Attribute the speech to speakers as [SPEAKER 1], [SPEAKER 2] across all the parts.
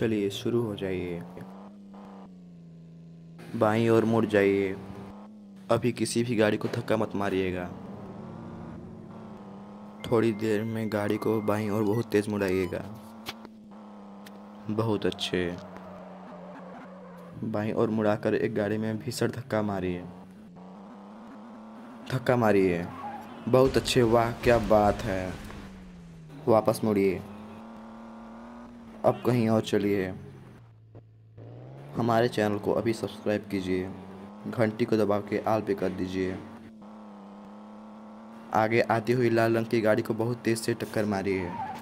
[SPEAKER 1] चलिए शुरू हो जाइए बाई और मुड़ जाइए अभी किसी भी गाड़ी को धक्का मत मारिएगा थोड़ी देर में गाड़ी को बाई और बहुत तेज़ मुड़ाइएगा बहुत अच्छे बाई और मुड़ाकर एक गाड़ी में भीषण धक्का मारिए धक्का मारिए बहुत अच्छे वाह क्या बात है वापस मुड़िए अब कहीं और चलिए हमारे चैनल को अभी सब्सक्राइब कीजिए घंटी को दबा के आल पे कर दीजिए आगे आती हुई लाल रंग की गाड़ी को बहुत तेज़ से टक्कर मारी है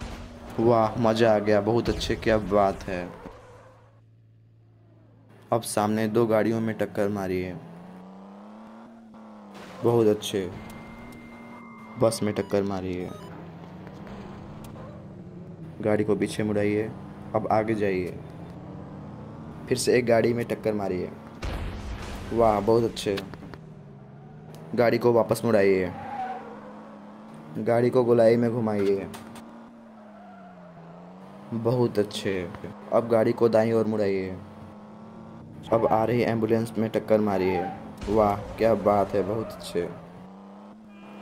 [SPEAKER 1] वाह मज़ा आ गया बहुत अच्छे क्या बात है अब सामने दो गाड़ियों में टक्कर मारी है बहुत अच्छे बस में टक्कर मारी है गाड़ी को पीछे मुड़ाइए अब आगे जाइए फिर से एक गाड़ी में टक्कर मारिए वाह बहुत अच्छे गाड़ी को वापस मुड़ाइए गाड़ी को गोलाई में घुमाइए बहुत अच्छे अब गाड़ी को दाई ओर मुड़ाइए अब आ रही एम्बुलेंस में टक्कर मारिए वाह क्या बात है बहुत अच्छे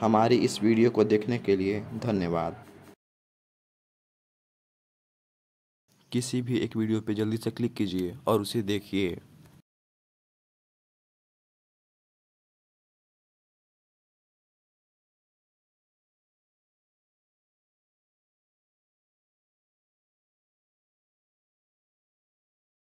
[SPEAKER 1] हमारी इस वीडियो को देखने के लिए धन्यवाद किसी भी एक वीडियो पे जल्दी से क्लिक कीजिए और उसे देखिए